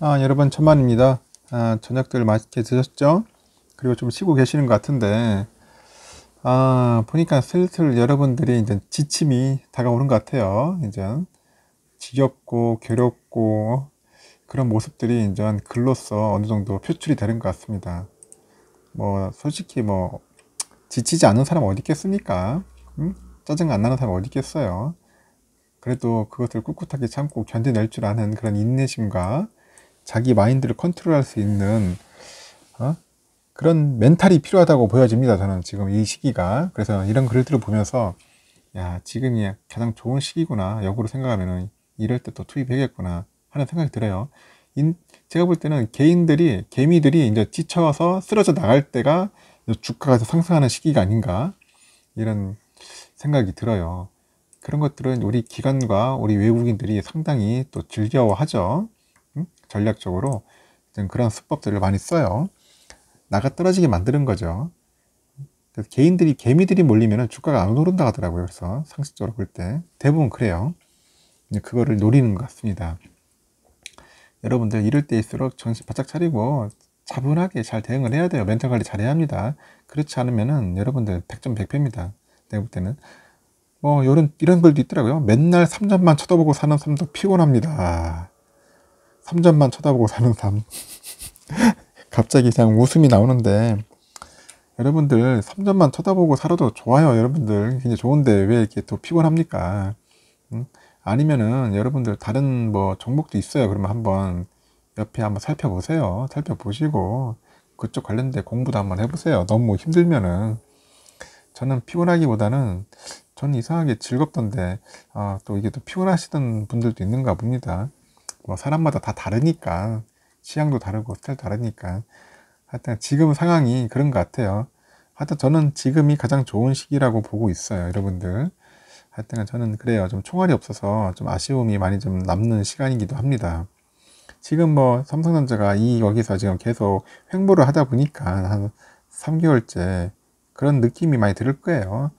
아, 여러분 천만입니다. 아, 저녁들 맛있게 드셨죠? 그리고 좀 쉬고 계시는 것 같은데 아, 보니까 슬슬 여러분들이 이제 지침이 다가오는 것 같아요. 이제 지겹고 괴롭고 그런 모습들이 이제 글로서 어느 정도 표출이 되는 것 같습니다. 뭐 솔직히 뭐 지치지 않는 사람 어디 있겠습니까? 음? 짜증 안 나는 사람 어디 있겠어요? 그래도 그것을 꿋꿋하게 참고 견뎌낼 줄 아는 그런 인내심과 자기 마인드를 컨트롤할 수 있는 어? 그런 멘탈이 필요하다고 보여집니다. 저는 지금 이 시기가 그래서 이런 글들을 보면서 야 지금이 가장 좋은 시기구나 역으로 생각하면 이럴 때 또 투입해야겠구나 하는 생각이 들어요. 인, 제가 볼 때는 개인들이 개미들이 이제 지쳐서 쓰러져 나갈 때가 주가가 상승하는 시기가 아닌가 이런 생각이 들어요. 그런 것들은 우리 기관과 우리 외국인들이 상당히 또즐겨하죠 전략적으로 그런 수법들을 많이 써요. 나가 떨어지게 만드는 거죠. 그래서 개인들이 개미들이 몰리면 주가가 안 오른다 하더라고요. 그래서 상식적으로 볼 때 대부분 그래요. 그거를 노리는 것 같습니다. 여러분들 이럴 때일수록 정신 바짝 차리고 차분하게 잘 대응을 해야 돼요. 멘탈 관리 잘해야 합니다. 그렇지 않으면은 여러분들 100점 100패입니다. 내가 볼 때는. 뭐 이런 이런 글도 있더라고요. 맨날 3점만 쳐다보고 사는 사람도 피곤합니다. 3점만 쳐다보고 사는 삶. 갑자기 그냥 웃음이 나오는데, 여러분들 3점만 쳐다보고 살아도 좋아요. 여러분들 굉장히 좋은데 왜 이렇게 또 피곤합니까? 음? 아니면은 여러분들 다른 뭐 종목도 있어요. 그러면 한번 옆에 한번 살펴보세요. 살펴보시고 그쪽 관련된 공부도 한번 해보세요. 너무 힘들면은 저는 피곤하기보다는 저는 이상하게 즐겁던데 아, 또 이게 또 피곤하시던 분들도 있는가 봅니다. 뭐 사람마다 다 다르니까 취향도 다르고 스타일 다르니까 하여튼 지금 상황이 그런 것 같아요. 하여튼 저는 지금이 가장 좋은 시기라고 보고 있어요, 여러분들. 하여튼 저는 그래요. 좀 총알이 없어서 좀 아쉬움이 많이 좀 남는 시간이기도 합니다. 지금 뭐 삼성전자가 이 여기서 지금 계속 횡보를 하다 보니까 한 3개월째 그런 느낌이 많이 들을 거예요.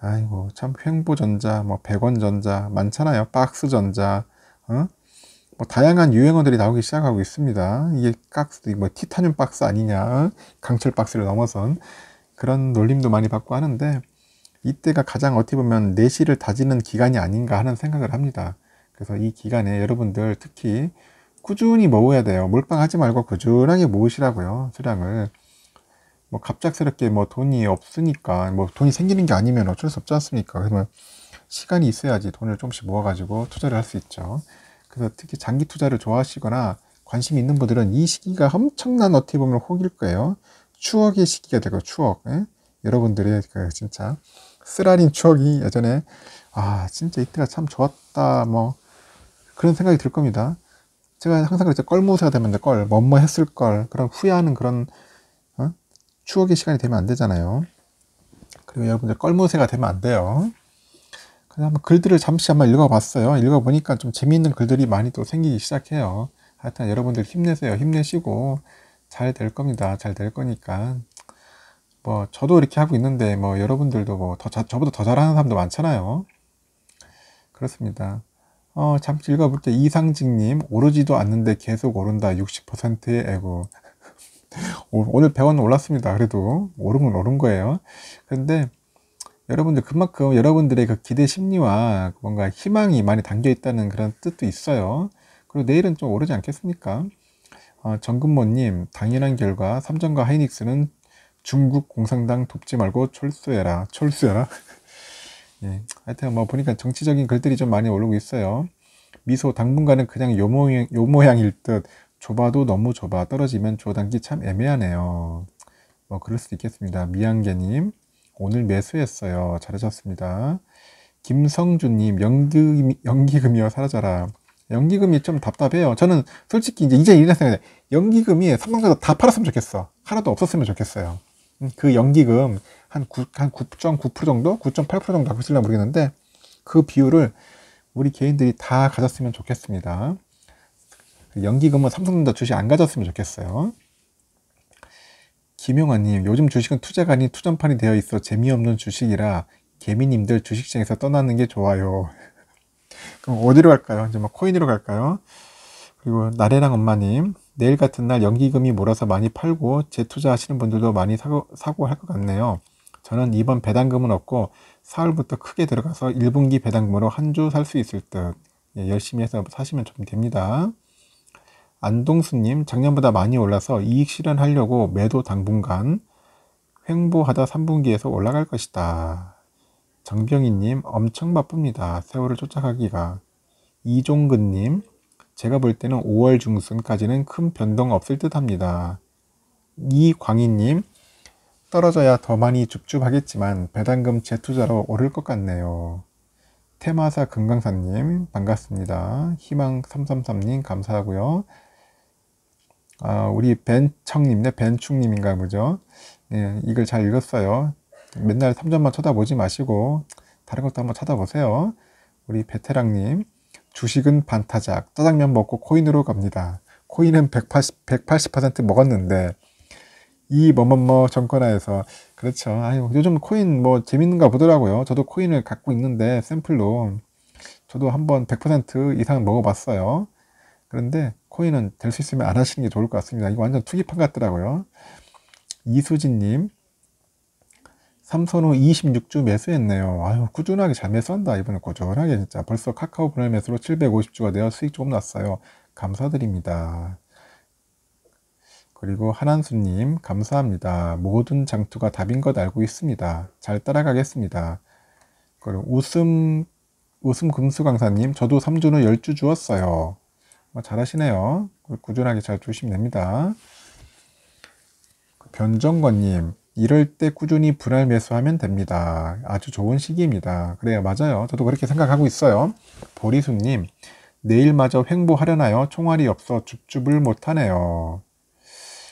아이고 참 횡보전자, 뭐 백원전자 많잖아요. 박스전자, 어? 뭐 다양한 유행어들이 나오기 시작하고 있습니다. 이게 박스, 뭐 티타늄 박스 아니냐, 강철 박스를 넘어선 그런 놀림도 많이 받고 하는데 이때가 가장 어떻게 보면 내실을 다지는 기간이 아닌가 하는 생각을 합니다. 그래서 이 기간에 여러분들 특히 꾸준히 모으야 돼요. 몰빵하지 말고 꾸준하게 모으시라고요. 수량을. 뭐 갑작스럽게 뭐 돈이 없으니까 뭐 돈이 생기는 게 아니면 어쩔 수 없지 않습니까? 그러면 시간이 있어야지 돈을 조금씩 모아가지고 투자를 할 수 있죠. 그래서 특히 장기 투자를 좋아하시거나 관심 이 있는 분들은 이 시기가 엄청난 어떻게 보면 혹일 거예요. 추억의 시기가 되고 추억. 예? 여러분들의 그 진짜 쓰라린 추억이 예전에 아 진짜 이때가 참 좋았다 뭐 그런 생각이 들 겁니다. 제가 항상 그랬죠. 껄무새가 되면 돼. 껄. 뭐뭐 뭐 했을 걸. 그런 후회하는 그런 어? 추억의 시간이 되면 안 되잖아요. 그리고 여러분들 껄무새가 되면 안 돼요. 그래 글들을 잠시 한번 읽어봤어요. 읽어보니까 좀 재미있는 글들이 많이 또 생기기 시작해요. 하여튼 여러분들 힘내세요. 힘내시고 잘 될 겁니다. 잘 될 거니까. 뭐 저도 이렇게 하고 있는데 뭐 여러분들도 뭐 더, 저보다 더 잘하는 사람도 많잖아요. 그렇습니다. 어, 잠시 읽어볼 때 이상직님 오르지도 않는데 계속 오른다 60%의 애고 오늘 100원 올랐습니다. 그래도 오름은 오른 거예요. 근데 여러분들 그만큼 여러분들의 그 기대 심리와 뭔가 희망이 많이 담겨 있다는 그런 뜻도 있어요. 그리고 내일은 좀 오르지 않겠습니까? 어, 정근모님, 당연한 결과 삼정과 하이닉스는 중국 공산당 돕지 말고 철수해라. 철수해라. 예, 하여튼 뭐 보니까 정치적인 글들이 좀 많이 오르고 있어요. 미소 당분간은 그냥 요 모양, 요 모양일 듯 좁아도 너무 좁아 떨어지면 조단기 참 애매하네요. 뭐 그럴 수도 있겠습니다. 미양개님. 오늘 매수했어요. 잘하셨습니다. 김성준님, 연기금, 연기금이여 사라져라. 연기금이 좀 답답해요. 저는 솔직히 이제, 이제 이런 생각이 연기금이 삼성전자 다 팔았으면 좋겠어. 하나도 없었으면 좋겠어요. 음, 그 연기금 한 9, 한9.9% 정도? 9.8% 정도 갖고 있을려 모르겠는데 그 비율을 우리 개인들이 다 가졌으면 좋겠습니다. 그 연기금은 삼성전자 주식 안 가졌으면 좋겠어요. 김용환님 요즘 주식은 투자가 니 투전판이 되어 있어 재미없는 주식이라 개미님들 주식시장에서 떠나는 게 좋아요. 그럼 어디로 갈까요? 이제 막 뭐 코인으로 갈까요? 그리고 나래랑 엄마님, 내일 같은 날 연기금이 몰아서 많이 팔고 재투자하시는 분들도 많이 사고, 사고 할 것 같네요. 저는 이번 배당금은 없고 4월부터 크게 들어가서 1분기 배당금으로 한 주 살 수 있을 듯 예, 열심히 해서 사시면 좀 됩니다. 안동수님 작년보다 많이 올라서 이익 실현하려고 매도 당분간 횡보하다 3분기에서 올라갈 것이다. 정병희님 엄청 바쁩니다. 세월을 쫓아가기가. 이종근님 제가 볼 때는 5월 중순까지는 큰 변동 없을 듯 합니다. 이광희님 떨어져야 더 많이 줍줍하겠지만 배당금 재투자로 오를 것 같네요. 테마사 금강사님 반갑습니다. 희망333님 감사하고요. 아, 우리 벤청님네 벤충님인가 보죠. 예, 이걸 잘 읽었어요. 맨날 3점만 쳐다보지 마시고 다른 것도 한번 쳐다보세요. 우리 베테랑님 주식은 반타작 짜장면 먹고 코인으로 갑니다. 코인은 180, 180% 먹었는데 이 뭐뭐뭐 정권하에서 그렇죠. 아유 요즘 코인 뭐 재밌는가 보더라고요. 저도 코인을 갖고 있는데 샘플로 저도 한번 100% 이상 먹어봤어요. 그런데 코인은 될 수 있으면 안 하시는 게 좋을 것 같습니다. 이거 완전 투기판 같더라고요. 이수진님, 삼선 후 26주 매수했네요. 아유, 꾸준하게 잘 매수한다. 이번에 꾸준하게 진짜. 벌써 카카오 분할 매수로 750주가 되어 수익 조금 났어요. 감사드립니다. 그리고 한한수님, 감사합니다. 모든 장투가 답인 것 알고 있습니다. 잘 따라가겠습니다. 그리고 웃음, 웃음 금수 강사님, 저도 3주는 10주 주었어요. 잘하시네요. 꾸준하게 잘 주시면 됩니다. 변정건님, 이럴 때 꾸준히 분할 매수하면 됩니다. 아주 좋은 시기입니다. 그래요, 맞아요. 저도 그렇게 생각하고 있어요. 보리수님, 내일마저 횡보하려나요? 총알이 없어 줍줍을 못하네요.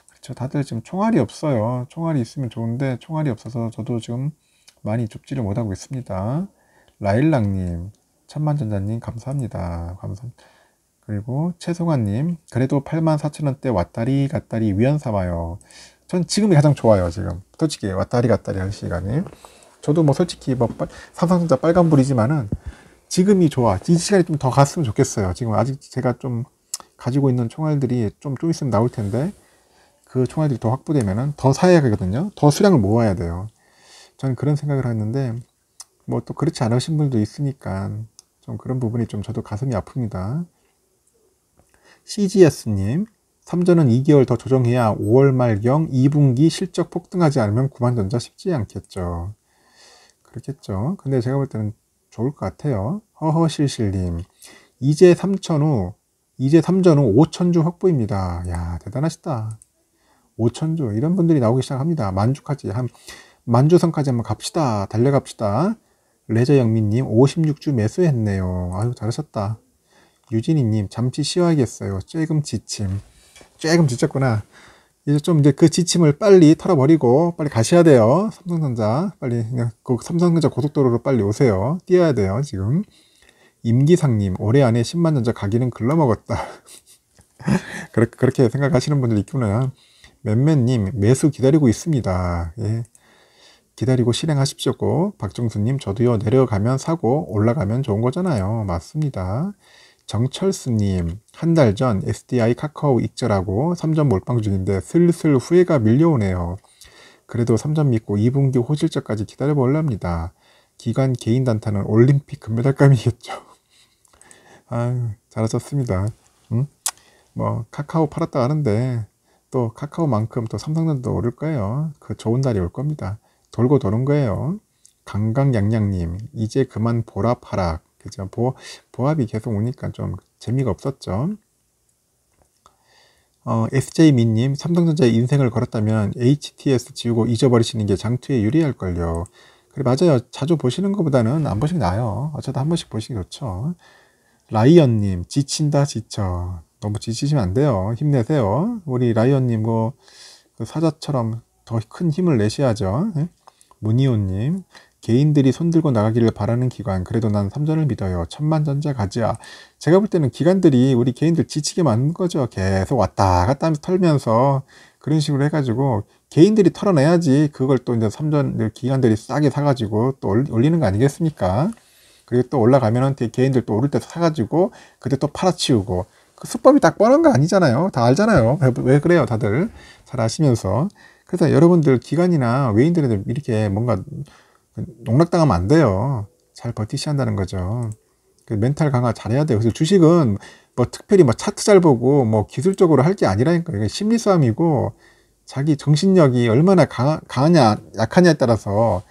그렇죠. 다들 지금 총알이 없어요. 총알이 있으면 좋은데 총알이 없어서 저도 지금 많이 줍지를 못하고 있습니다. 라일락님, 천만전자님 감사합니다. 감사합니다. 그리고 최소관님 그래도 84,000원대 왔다리 갔다리 위안 삼아요. 전 지금이 가장 좋아요 지금 솔직히 왔다리 갔다리 할 시간이. 저도 뭐 솔직히 뭐 삼성전자 빨간불이지만은 지금이 좋아. 이 시간이 좀 더 갔으면 좋겠어요. 지금 아직 제가 좀 가지고 있는 총알들이 좀좀 있으면 나올 텐데 그 총알들이 더 확보되면은 더 사야 되거든요. 더 수량을 모아야 돼요. 저는 그런 생각을 했는데 뭐 또 그렇지 않으신 분도 있으니까 좀 그런 부분이 좀 저도 가슴이 아픕니다. CGS님, 삼전은 2개월 더 조정해야 5월 말경 2분기 실적 폭등하지 않으면 구만전자 쉽지 않겠죠. 그렇겠죠. 근데 제가 볼 때는 좋을 것 같아요. 허허실실님, 이제 3천 후, 이제 3전 후 5천주 확보입니다. 야 대단하시다. 5천주 이런 분들이 나오기 시작합니다. 만주까지 한 만주선까지 한번 갑시다. 달려갑시다. 레저영민님 56주 매수했네요. 아유 잘하셨다. 유진이님 잠시 쉬어야겠어요. 조금 지침. 조금 지쳤구나. 이제 좀 이제 그 지침을 빨리 털어버리고 빨리 가셔야 돼요. 삼성전자 빨리 그냥 그 삼성전자 고속도로로 빨리 오세요. 뛰어야 돼요 지금. 임기상님 올해 안에 10만 전자 가기는 글러먹었다. 그렇게, 그렇게 생각하시는 분들 있구나. 맨맨님 매수 기다리고 있습니다. 예. 기다리고 실행하십시오. 박정수님 저도요 내려가면 사고 올라가면 좋은 거잖아요. 맞습니다. 정철수님, 한 달 전 SDI 카카오 익절하고 3점 몰빵 중인데 슬슬 후회가 밀려오네요. 그래도 3점 믿고 2분기 호실적까지 기다려볼랍니다. 기간 개인 단타는 올림픽 금메달감이겠죠. 아유, 잘하셨습니다. 응? 뭐, 카카오 팔았다 하는데, 또 카카오만큼 또 삼성전도 오를 거예요. 그 좋은 날이 올 겁니다. 돌고 도는 거예요. 강강양양님, 이제 그만 보라 파락. 그죠? 보, 보합이 계속 오니까 좀 재미가 없었죠. 어, SJ민님, 삼성전자에 인생을 걸었다면 HTS 지우고 잊어버리시는 게 장투에 유리할걸요. 그래, 맞아요. 자주 보시는 것보다는 안 보시는 나아요. 어쩌다 아, 한 번씩 보시기 좋죠. 라이언님, 지친다, 지쳐. 너무 지치시면 안 돼요. 힘내세요. 우리 라이언님, 뭐, 그 사자처럼 더 큰 힘을 내셔야죠. 네? 문희호님, 개인들이 손들고 나가기를 바라는 기관 그래도 난 삼전을 믿어요 천만전자 가지야 제가 볼 때는 기관들이 우리 개인들 지치게 만든 거죠 계속 왔다 갔다 하면서 털면서 그런 식으로 해가지고 개인들이 털어내야지 그걸 또 이제 삼전 기관들이 싸게 사가지고 또 올리는 거 아니겠습니까 그리고 또 올라가면은 개인들 또 오를 때 사가지고 그때 또 팔아치우고 그 수법이 딱 뻔한 거 아니잖아요 다 알잖아요 왜 그래요 다들 잘 아시면서 그래서 여러분들 기관이나 외인들에테 이렇게 뭔가 농락당하면 안 돼요. 잘버티시 한다는 거죠. 그 멘탈 강화 잘해야 돼요. 그래서 주식은 뭐 특별히 뭐 차트 잘 보고 뭐 기술적으로 할 게 아니라니까 이게 심리 싸움이고 자기 정신력이 얼마나 강, 하냐 약하냐에 따라서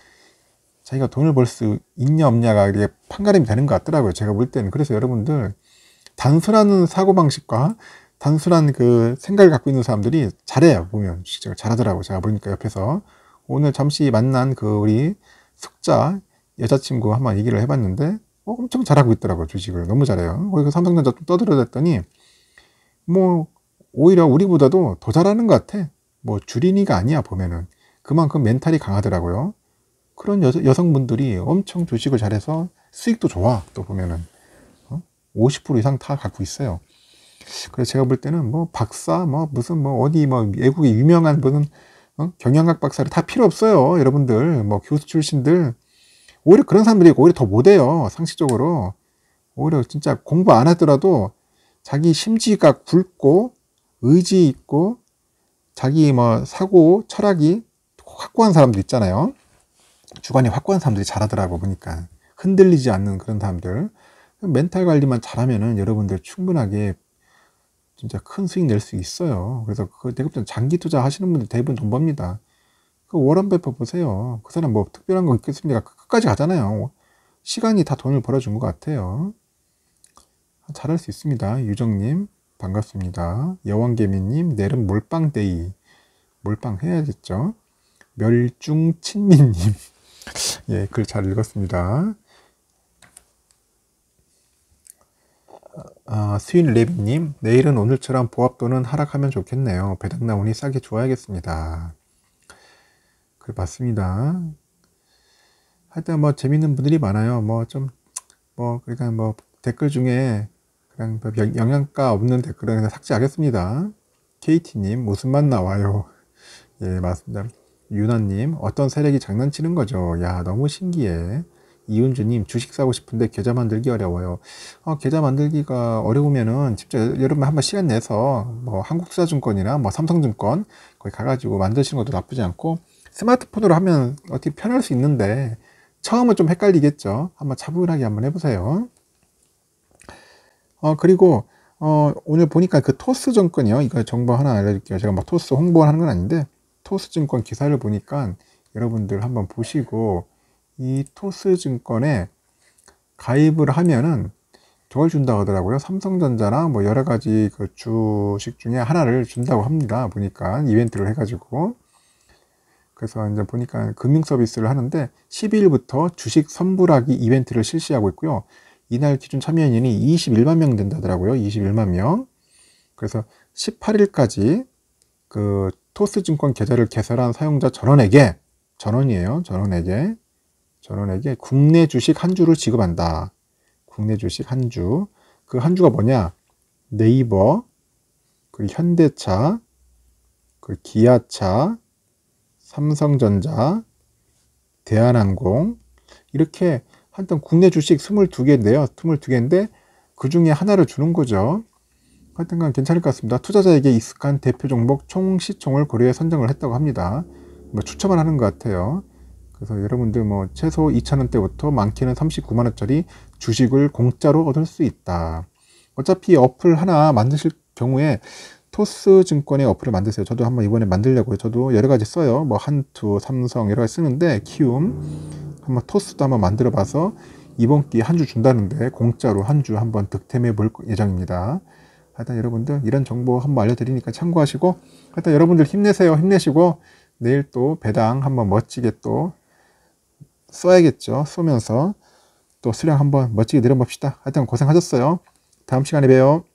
자기가 돈을 벌 수 있냐 없냐가 이게 판가름이 되는 것 같더라고요. 제가 볼 때는 그래서 여러분들 단순한 사고 방식과 단순한 그 생각을 갖고 있는 사람들이 잘해요 보면 주식적 잘하더라고 요 제가 보니까 옆에서 오늘 잠시 만난 그 우리 흑자 여자친구와 한번 얘기를 해봤는데 어, 엄청 잘하고 있더라고요 주식을 너무 잘해요 거기서 삼성전자 좀 떠들어댔더니 뭐 오히려 우리보다도 더 잘하는 것 같아 뭐 주린이가 아니야 보면은 그만큼 멘탈이 강하더라고요 그런 여, 여성분들이 엄청 주식을 잘해서 수익도 좋아 또 보면은 어? 50% 이상 다 갖고 있어요 그래서 제가 볼 때는 뭐 박사 뭐 무슨 뭐 어디 뭐 외국의 유명한 분은 어? 경영학 박사를 다 필요 없어요. 여러분들, 뭐 교수 출신들. 오히려 그런 사람들이 오히려 더 못해요. 상식적으로. 오히려 진짜 공부 안 하더라도 자기 심지가 굵고 의지 있고 자기 뭐 사고, 철학이 확고한 사람들 있잖아요. 주관이 확고한 사람들이 잘하더라고 보니까 흔들리지 않는 그런 사람들 멘탈 관리만 잘하면은 여러분들 충분하게 진짜 큰 수익 낼 수 있어요. 그래서 그 대급전 장기 투자 하시는 분들 대부분 돈 법니다. 그 워런 베퍼 보세요. 그 사람 뭐 특별한 거 있겠습니까? 그 끝까지 가잖아요. 시간이 다 돈을 벌어준 것 같아요. 잘 할 수 있습니다. 유정님 반갑습니다. 여왕개미님 내일은 몰빵데이 몰빵 해야겠죠. 멸중친미님 예, 글 잘 읽었습니다. 아, 어, 스윈 레비님, 내일은 오늘처럼 보합도는 하락하면 좋겠네요. 배당 나오니 싸게 좋아야겠습니다. 그래, 맞습니다. 하여튼 뭐 재밌는 분들이 많아요. 뭐 좀, 뭐, 그러니까 뭐 댓글 중에 그냥 뭐 영양가 없는 댓글은 그냥 삭제하겠습니다. KT님, 웃음만 나와요. 예, 맞습니다. 유나님, 어떤 세력이 장난치는 거죠? 야, 너무 신기해. 이은주님 주식 사고 싶은데 계좌 만들기 어려워요. 어, 계좌 만들기가 어려우면은 직접 여러분 한번 시간 내서 뭐한국투증권이나뭐 삼성증권 거기 가가지고 만드시는 것도 나쁘지 않고 스마트폰으로 하면 어떻게 편할 수 있는데 처음은 좀 헷갈리겠죠. 한번 차분하게 한번 해보세요. 어, 그리고 어, 오늘 보니까 그 토스 증권이요. 이거 정보 하나 알려줄게요. 제가 막 토스 홍보하는 건 아닌데 토스 증권 기사를 보니까 여러분들 한번 보시고 이 토스 증권에 가입을 하면은 저걸 준다고 하더라고요. 삼성전자나 뭐 여러 가지 그 주식 중에 하나를 준다고 합니다. 보니까 이벤트를 해가지고. 그래서 이제 보니까 금융 서비스를 하는데 12일부터 주식 선불하기 이벤트를 실시하고 있고요. 이날 기준 참여인이 21만 명 된다더라고요. 21만 명. 그래서 18일까지 그 토스 증권 계좌를 개설한 사용자 전원에게 전원이에요. 전원에게 전원에게 국내 주식 한 주를 지급한다. 국내 주식 한 주. 그 한 주가 뭐냐? 네이버, 그 현대차, 그 기아차, 삼성전자, 대한항공 이렇게 하여튼 국내 주식 22개인데요. 22개인데 그 중에 하나를 주는 거죠. 하여튼간 괜찮을 것 같습니다. 투자자에게 익숙한 대표 종목 총시총을 고려해 선정을 했다고 합니다. 뭐 추첨을 하는 것 같아요. 그래서 여러분들 뭐 최소 2,000원대부터 많게는 39만원짜리 주식을 공짜로 얻을 수 있다. 어차피 어플 하나 만드실 경우에 토스 증권의 어플을 만드세요. 저도 한번 이번에 만들려고요. 저도 여러 가지 써요. 뭐 한투, 삼성 여러 가지 쓰는데 키움 한번 토스도 한번 만들어 봐서 이번 기회 에한 주 준다는데 공짜로 한 주 한번 득템해 볼 예정입니다. 하여튼 여러분들 이런 정보 한번 알려드리니까 참고하시고 하여튼 여러분들 힘내세요. 힘내시고 내일 또 배당 한번 멋지게 또 써야겠죠. 쏘면서 또 수량 한번 멋지게 늘어봅시다 하여튼 고생하셨어요. 다음 시간에 봬요.